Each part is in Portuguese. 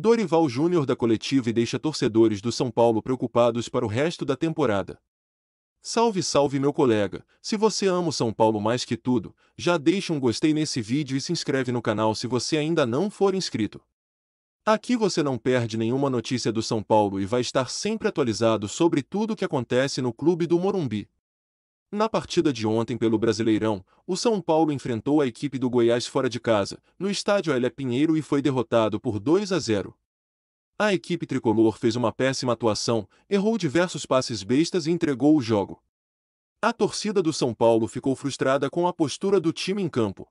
Dorival Júnior da coletiva e deixa torcedores do São Paulo preocupados para o resto da temporada. Salve, salve, meu colega! Se você ama o São Paulo mais que tudo, já deixa um gostei nesse vídeo e se inscreve no canal se você ainda não for inscrito. Aqui você não perde nenhuma notícia do São Paulo e vai estar sempre atualizado sobre tudo o que acontece no clube do Morumbi. Na partida de ontem pelo Brasileirão, o São Paulo enfrentou a equipe do Goiás fora de casa, no estádio Elé Pinheiro e foi derrotado por 2 a 0. A equipe tricolor fez uma péssima atuação, errou diversos passes bestas e entregou o jogo. A torcida do São Paulo ficou frustrada com a postura do time em campo.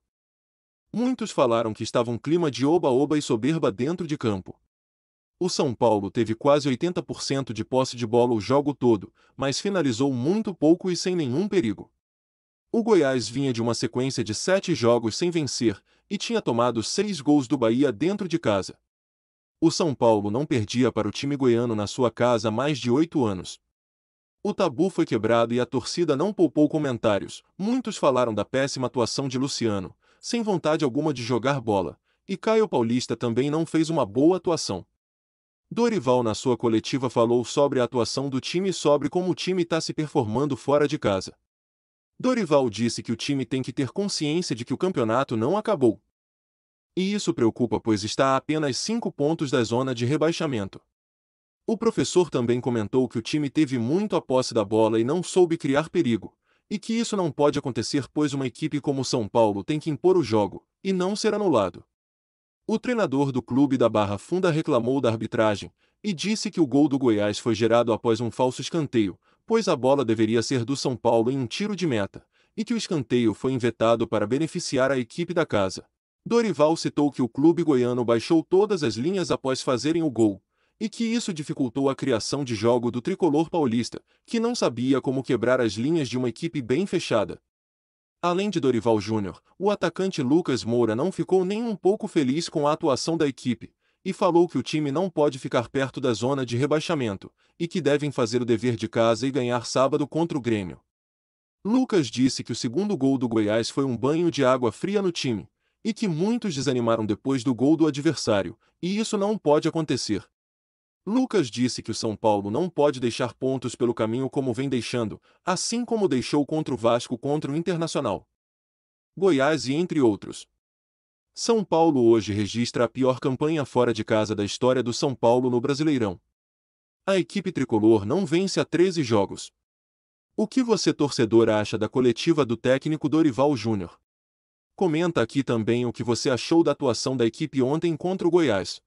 Muitos falaram que estava um clima de oba-oba e soberba dentro de campo. O São Paulo teve quase 80% de posse de bola o jogo todo, mas finalizou muito pouco e sem nenhum perigo. O Goiás vinha de uma sequência de sete jogos sem vencer e tinha tomado seis gols do Bahia dentro de casa. O São Paulo não perdia para o time goiano na sua casa há mais de oito anos. O tabu foi quebrado e a torcida não poupou comentários. Muitos falaram da péssima atuação de Luciano, sem vontade alguma de jogar bola, e Caio Paulista também não fez uma boa atuação. Dorival na sua coletiva falou sobre a atuação do time e sobre como o time está se performando fora de casa. Dorival disse que o time tem que ter consciência de que o campeonato não acabou. E isso preocupa pois está a apenas cinco pontos da zona de rebaixamento. O professor também comentou que o time teve muito a posse da bola e não soube criar perigo, e que isso não pode acontecer pois uma equipe como São Paulo tem que impor o jogo, e não ser anulado. O treinador do clube da Barra Funda reclamou da arbitragem e disse que o gol do Goiás foi gerado após um falso escanteio, pois a bola deveria ser do São Paulo em um tiro de meta, e que o escanteio foi invetado para beneficiar a equipe da casa. Dorival citou que o clube goiano baixou todas as linhas após fazerem o gol, e que isso dificultou a criação de jogo do tricolor paulista, que não sabia como quebrar as linhas de uma equipe bem fechada, Além de Dorival Júnior, o atacante Lucas Moura não ficou nem um pouco feliz com a atuação da equipe, e falou que o time não pode ficar perto da zona de rebaixamento, e que devem fazer o dever de casa e ganhar sábado contra o Grêmio. Lucas disse que o segundo gol do Goiás foi um banho de água fria no time, e que muitos desanimaram depois do gol do adversário, e isso não pode acontecer, Lucas disse que o São Paulo não pode deixar pontos pelo caminho como vem deixando, assim como deixou contra o Vasco contra o Internacional. Goiás e entre outros. São Paulo hoje registra a pior campanha fora de casa da história do São Paulo no Brasileirão. A equipe tricolor não vence há 13 jogos. O que você torcedor acha da coletiva do técnico Dorival Júnior? Comenta aqui também o que você achou da atuação da equipe ontem contra o Goiás.